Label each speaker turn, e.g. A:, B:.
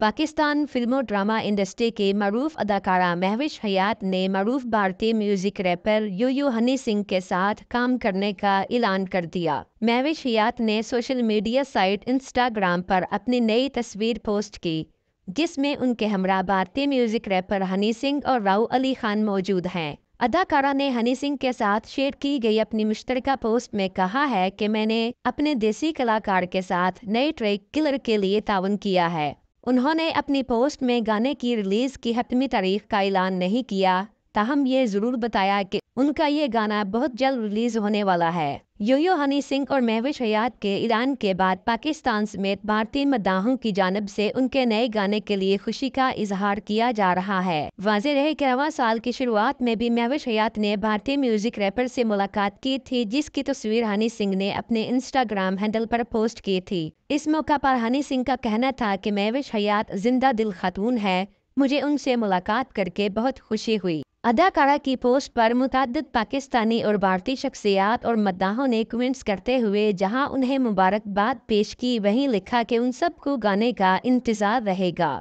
A: Pakistan film और drama industry के मरूफ अदाकारा महविश हयात ने मरूफ भारतीय music rapper Yo Yo Honey Singh के साथ काम करने का ऐलान कर दिया महविश हयात ने सोशल मीडिया साइट इंस्टाग्राम पर अपनी नई तस्वीर पोस्ट की जिसमें उनके हमरा भारतीय म्यूजिक रैपर हनी सिंह और राहू अली खान मौजूद हैं अदाकारा ने हनी सिंह के साथ शेयर की गई अपनी मुश्तरका पोस्ट में कहा है कि मैंने अपने देसी कलाकार के साथ नए ट्रैक किलर के लिए ताउन किया है उन्होंने अपनी पोस्ट में गाने की रिलीज़ की हतमी तारीख का ऐलान नहीं किया ताहम ये ज़रूर बताया कि उनका ये गाना बहुत जल्द रिलीज होने वाला है यो यो हनी सिंह और महविश हयात के ईरान के बाद पाकिस्तान समेत भारतीय मदाहों की जानब से उनके नए गाने के लिए खुशी का इजहार किया जा रहा है वाजे रहे रवा साल की शुरुआत में भी महविश हयात ने भारतीय म्यूजिक रैपर से मुलाकात की थी जिसकी तस्वीर हनी सिंह ने अपने इंस्टाग्राम हैंडल पर पोस्ट की थी इस मौका पर हनी सिंह का कहना था कि महविश हयात जिंदा दिल खातून है मुझे उनसे मुलाकात करके बहुत खुशी हुई अदाकारा की पोस्ट पर मुतद पाकिस्तानी और भारतीय शख्सियात और मद्दाहों ने कमेंट्स करते हुए जहां उन्हें मुबारकबाद पेश की वहीं लिखा कि उन सबको गाने का इंतज़ार रहेगा